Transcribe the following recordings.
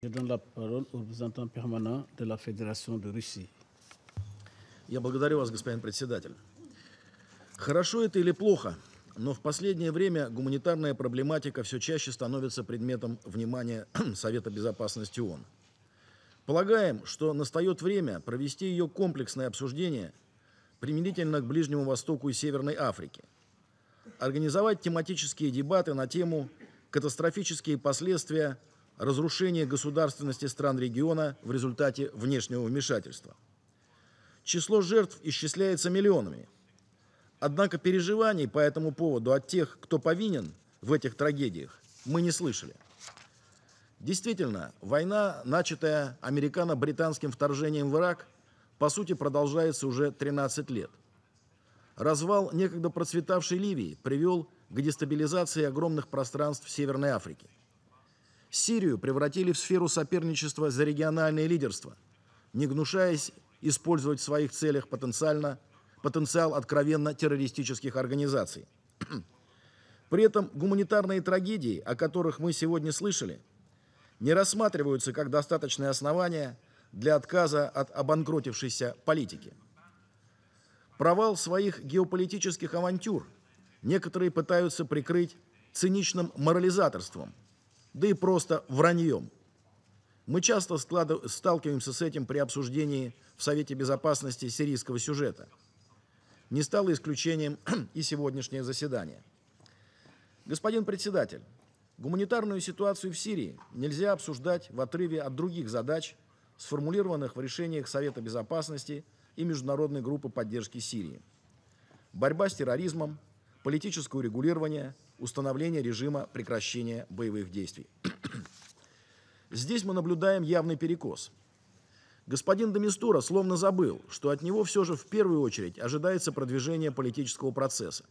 Je donne la parole au représentant permanent de la Fédération de Russie. Я благодарю вас, господин председатель. Хорошо это или плохо, но в последнее время гуманитарная проблематика все чаще становится предметом внимания Совета Безопасности ООН. Полагаем, что настает время провести ее комплексное обсуждение применительно к Ближнему Востоку и Северной Африке, организовать тематические дебаты на тему «Катастрофические последствия разрушение государственности стран региона в результате внешнего вмешательства. Число жертв исчисляется миллионами. Однако переживаний по этому поводу от тех, кто повинен в этих трагедиях, мы не слышали. Действительно, война, начатая американо-британским вторжением в Ирак, по сути продолжается уже 13 лет. Развал некогда процветавшей Ливии привел к дестабилизации огромных пространств Северной Африки – Сирию превратили в сферу соперничества за региональное лидерство, не гнушаясь использовать в своих целях потенциально, потенциал откровенно террористических организаций. При этом гуманитарные трагедии, о которых мы сегодня слышали, не рассматриваются как достаточное основание для отказа от обанкротившейся политики. Провал своих геополитических авантюр некоторые пытаются прикрыть циничным морализаторством – да и просто враньем. Мы часто сталкиваемся с этим при обсуждении в Совете Безопасности сирийского сюжета. Не стало исключением и сегодняшнее заседание. Господин председатель, гуманитарную ситуацию в Сирии нельзя обсуждать в отрыве от других задач, сформулированных в решениях Совета Безопасности и Международной группы поддержки Сирии. Борьба с терроризмом, политическое урегулирование – установления режима прекращения боевых действий. Здесь мы наблюдаем явный перекос. Господин Домистура словно забыл, что от него все же в первую очередь ожидается продвижение политического процесса.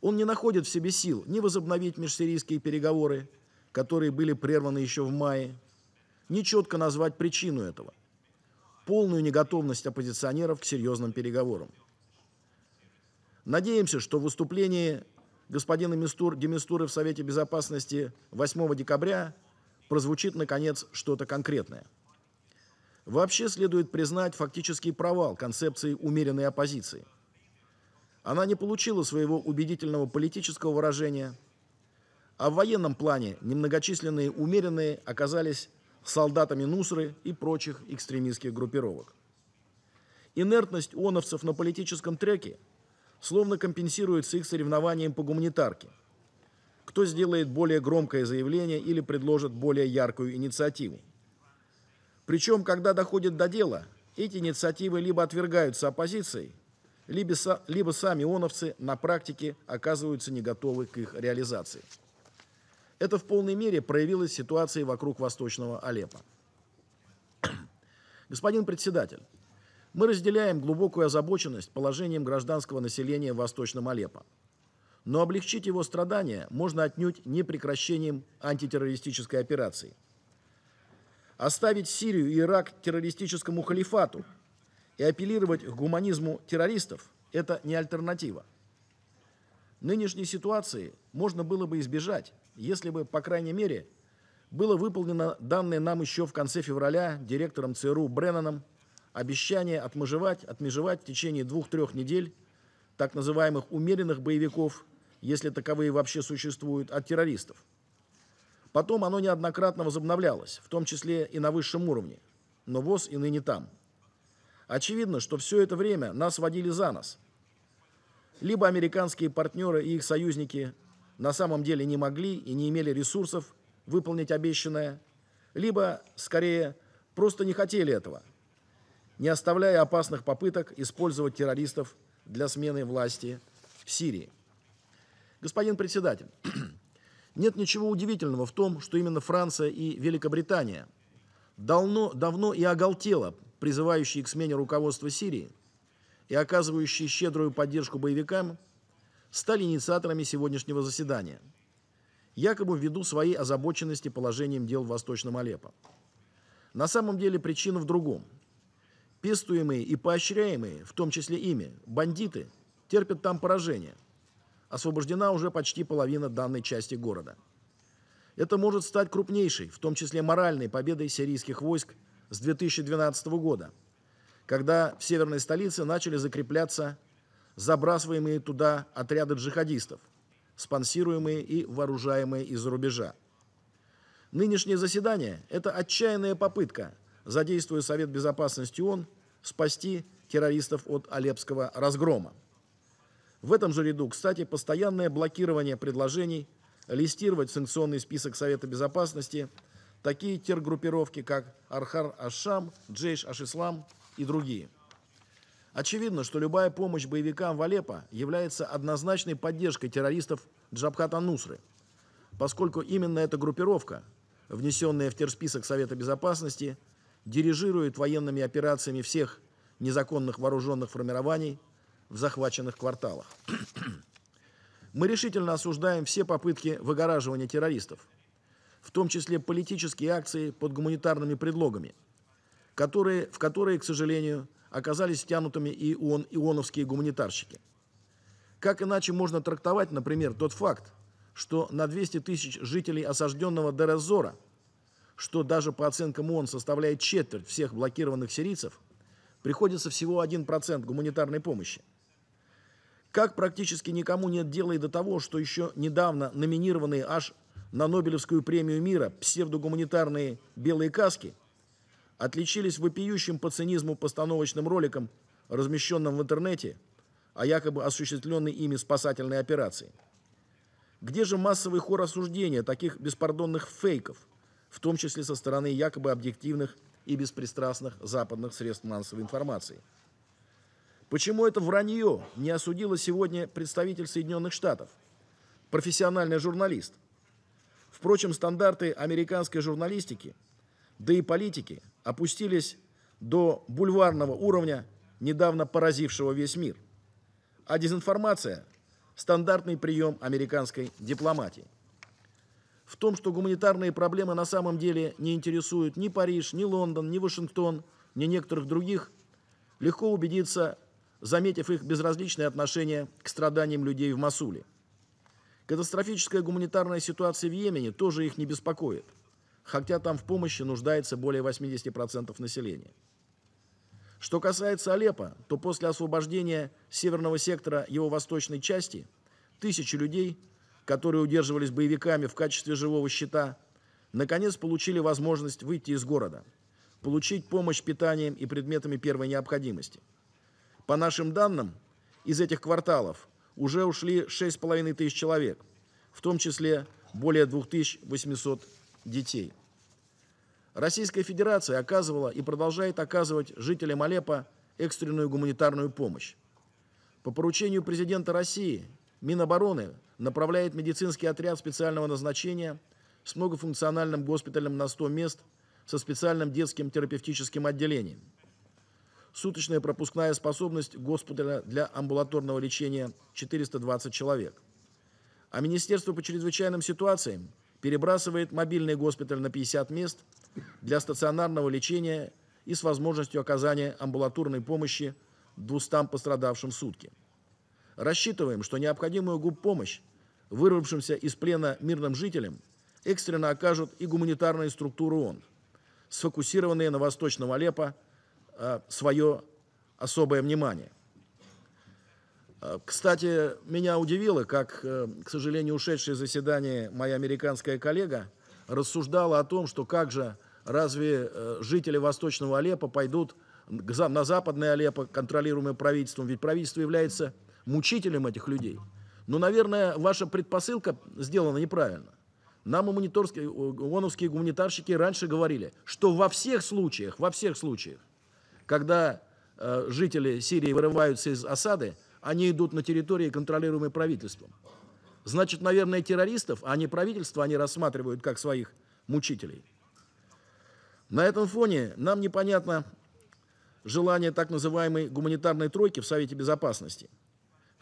Он не находит в себе сил ни возобновить межсирийские переговоры, которые были прерваны еще в мае, ни четко назвать причину этого. Полную неготовность оппозиционеров к серьезным переговорам. Надеемся, что выступление господина Мистур, Демистуры в Совете Безопасности 8 декабря прозвучит, наконец, что-то конкретное. Вообще следует признать фактический провал концепции умеренной оппозиции. Она не получила своего убедительного политического выражения, а в военном плане немногочисленные умеренные оказались солдатами Нусры и прочих экстремистских группировок. Инертность ОНовцев на политическом треке – словно компенсируется их соревнованием по гуманитарке. Кто сделает более громкое заявление или предложит более яркую инициативу. Причем, когда доходит до дела, эти инициативы либо отвергаются оппозицией, либо, либо сами ОНовцы на практике оказываются не готовы к их реализации. Это в полной мере проявилось в ситуации вокруг Восточного Алеппо. Господин председатель, мы разделяем глубокую озабоченность положением гражданского населения в Восточном Алеппо. Но облегчить его страдания можно отнюдь не прекращением антитеррористической операции. Оставить Сирию и Ирак террористическому халифату и апеллировать к гуманизму террористов – это не альтернатива. Нынешней ситуации можно было бы избежать, если бы, по крайней мере, было выполнено данное нам еще в конце февраля директором ЦРУ Бренноном обещание отмежевать, отмежевать в течение двух-трех недель так называемых умеренных боевиков, если таковые вообще существуют, от террористов. Потом оно неоднократно возобновлялось, в том числе и на высшем уровне, но ВОЗ и ныне там. Очевидно, что все это время нас водили за нос. Либо американские партнеры и их союзники на самом деле не могли и не имели ресурсов выполнить обещанное, либо, скорее, просто не хотели этого – не оставляя опасных попыток использовать террористов для смены власти в Сирии. Господин председатель, нет ничего удивительного в том, что именно Франция и Великобритания давно, давно и оголтело призывающие к смене руководства Сирии и оказывающие щедрую поддержку боевикам, стали инициаторами сегодняшнего заседания, якобы ввиду своей озабоченности положением дел в Восточном Алеппо. На самом деле причина в другом – пестуемые и поощряемые, в том числе ими, бандиты, терпят там поражение. Освобождена уже почти половина данной части города. Это может стать крупнейшей, в том числе моральной, победой сирийских войск с 2012 года, когда в северной столице начали закрепляться забрасываемые туда отряды джихадистов, спонсируемые и вооружаемые из-за рубежа. Нынешнее заседание – это отчаянная попытка задействуя Совет Безопасности ООН, спасти террористов от Алепского разгрома. В этом же ряду, кстати, постоянное блокирование предложений листировать санкционный список Совета Безопасности такие тергруппировки, как Архар Ашам, Джейш Ашислам и другие. Очевидно, что любая помощь боевикам в Алеппо является однозначной поддержкой террористов Джабхата Нусры, поскольку именно эта группировка, внесенная в терсписок Совета Безопасности, дирижирует военными операциями всех незаконных вооруженных формирований в захваченных кварталах. Мы решительно осуждаем все попытки выгораживания террористов, в том числе политические акции под гуманитарными предлогами, которые, в которые, к сожалению, оказались втянутыми и ИОН, ионовские гуманитарщики. Как иначе можно трактовать, например, тот факт, что на 200 тысяч жителей осажденного Дерезора – что даже по оценкам ООН составляет четверть всех блокированных сирийцев, приходится всего 1% гуманитарной помощи. Как практически никому нет дела и до того, что еще недавно номинированные аж на Нобелевскую премию мира псевдогуманитарные «белые каски» отличились вопиющим по цинизму постановочным роликом, размещенным в интернете, о якобы осуществленной ими спасательной операции. Где же массовый хор осуждения таких беспардонных фейков – в том числе со стороны якобы объективных и беспристрастных западных средств массовой информации. Почему это вранье не осудило сегодня представитель Соединенных Штатов, профессиональный журналист? Впрочем, стандарты американской журналистики, да и политики опустились до бульварного уровня, недавно поразившего весь мир. А дезинформация – стандартный прием американской дипломатии в том, что гуманитарные проблемы на самом деле не интересуют ни Париж, ни Лондон, ни Вашингтон, ни некоторых других, легко убедиться, заметив их безразличное отношение к страданиям людей в Масуле. Катастрофическая гуманитарная ситуация в Йемене тоже их не беспокоит, хотя там в помощи нуждается более 80% населения. Что касается Алеппо, то после освобождения северного сектора его восточной части тысячи людей – которые удерживались боевиками в качестве живого щита, наконец получили возможность выйти из города, получить помощь питанием и предметами первой необходимости. По нашим данным, из этих кварталов уже ушли 6,5 тысяч человек, в том числе более 2800 детей. Российская Федерация оказывала и продолжает оказывать жителям Алеппо экстренную гуманитарную помощь. По поручению президента России – Минобороны направляет медицинский отряд специального назначения с многофункциональным госпиталем на 100 мест со специальным детским терапевтическим отделением. Суточная пропускная способность госпиталя для амбулаторного лечения 420 человек. А Министерство по чрезвычайным ситуациям перебрасывает мобильный госпиталь на 50 мест для стационарного лечения и с возможностью оказания амбулаторной помощи 200 пострадавшим в сутки. Рассчитываем, что необходимую губ помощь вырвавшимся из плена мирным жителям экстренно окажут и гуманитарные структуры ООН, сфокусированные на восточном Алеппо а, свое особое внимание. А, кстати, меня удивило, как, э, к сожалению, ушедшее заседание моя американская коллега рассуждала о том, что как же разве э, жители Восточного Алеппо пойдут на Западное Алеппо, контролируемое правительством, ведь правительство является мучителем этих людей. Но, наверное, ваша предпосылка сделана неправильно. Нам умониторские, ООНовские гуманитарщики раньше говорили, что во всех случаях, во всех случаях, когда э, жители Сирии вырываются из осады, они идут на территории, контролируемые правительством. Значит, наверное, террористов, а не правительство, они рассматривают как своих мучителей. На этом фоне нам непонятно желание так называемой гуманитарной тройки в Совете Безопасности –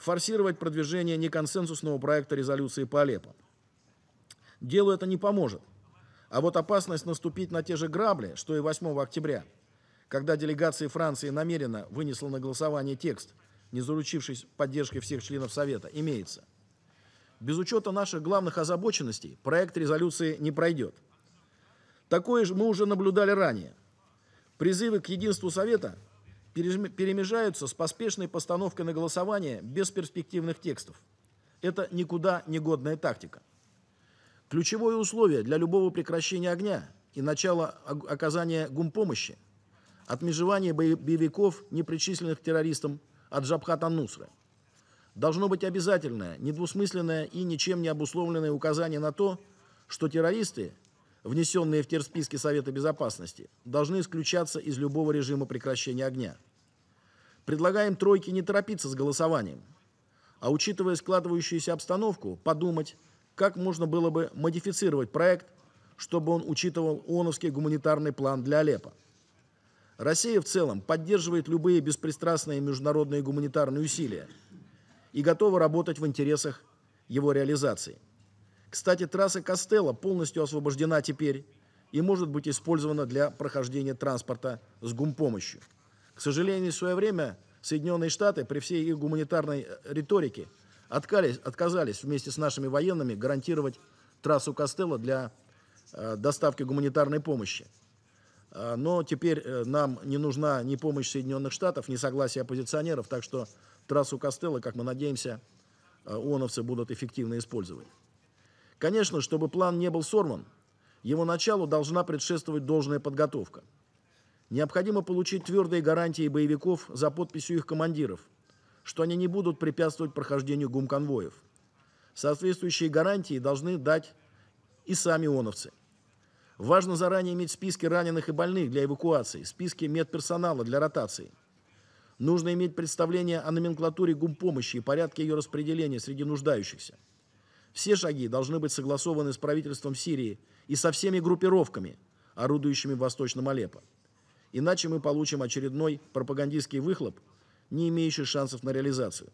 форсировать продвижение неконсенсусного проекта резолюции по Алеппо. Делу это не поможет. А вот опасность наступить на те же грабли, что и 8 октября, когда делегация Франции намеренно вынесла на голосование текст, не заручившись поддержкой всех членов Совета, имеется. Без учета наших главных озабоченностей проект резолюции не пройдет. Такое же мы уже наблюдали ранее. Призывы к единству Совета – перемежаются с поспешной постановкой на голосование без перспективных текстов. Это никуда не годная тактика. Ключевое условие для любого прекращения огня и начала оказания гумпомощи – отмежевание боевиков, не причисленных террористам, от Джабхат Ан-Нусры. Должно быть обязательное, недвусмысленное и ничем не обусловленное указание на то, что террористы внесенные в терсписки Совета Безопасности, должны исключаться из любого режима прекращения огня. Предлагаем тройке не торопиться с голосованием, а учитывая складывающуюся обстановку, подумать, как можно было бы модифицировать проект, чтобы он учитывал ООНовский гуманитарный план для Алеппо. Россия в целом поддерживает любые беспристрастные международные гуманитарные усилия и готова работать в интересах его реализации. Кстати, трасса Костелла полностью освобождена теперь и может быть использована для прохождения транспорта с гумпомощью. К сожалению, в свое время Соединенные Штаты при всей их гуманитарной э, риторике откались, отказались вместе с нашими военными гарантировать трассу Костелла для э, доставки гуманитарной помощи. Э, но теперь э, нам не нужна ни помощь Соединенных Штатов, ни согласие оппозиционеров, так что трассу Костелла, как мы надеемся, э, ООНовцы будут эффективно использовать. Конечно, чтобы план не был сорван, его началу должна предшествовать должная подготовка. Необходимо получить твердые гарантии боевиков за подписью их командиров, что они не будут препятствовать прохождению гумконвоев. Соответствующие гарантии должны дать и сами ОНовцы. Важно заранее иметь списки раненых и больных для эвакуации, списки медперсонала для ротации. Нужно иметь представление о номенклатуре гумпомощи и порядке ее распределения среди нуждающихся. Все шаги должны быть согласованы с правительством Сирии и со всеми группировками, орудующими в Восточном Алеппо. Иначе мы получим очередной пропагандистский выхлоп, не имеющий шансов на реализацию.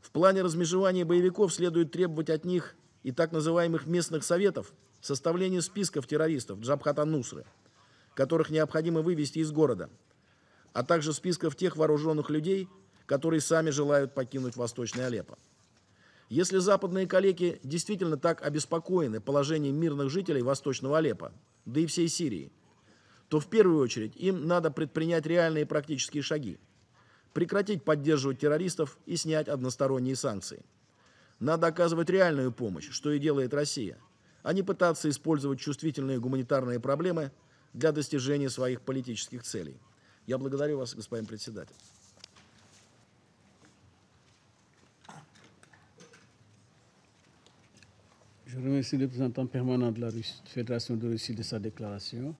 В плане размежевания боевиков следует требовать от них и так называемых местных советов составление списков террористов Джабхата Нусры, которых необходимо вывести из города, а также списков тех вооруженных людей, которые сами желают покинуть Восточный Алеппо. Если западные коллеги действительно так обеспокоены положением мирных жителей Восточного Алеппо, да и всей Сирии, то в первую очередь им надо предпринять реальные практические шаги, прекратить поддерживать террористов и снять односторонние санкции. Надо оказывать реальную помощь, что и делает Россия, а не пытаться использовать чувствительные гуманитарные проблемы для достижения своих политических целей. Я благодарю вас, господин председатель. Je remercie le représentant permanent de la Fédération de Russie de sa déclaration.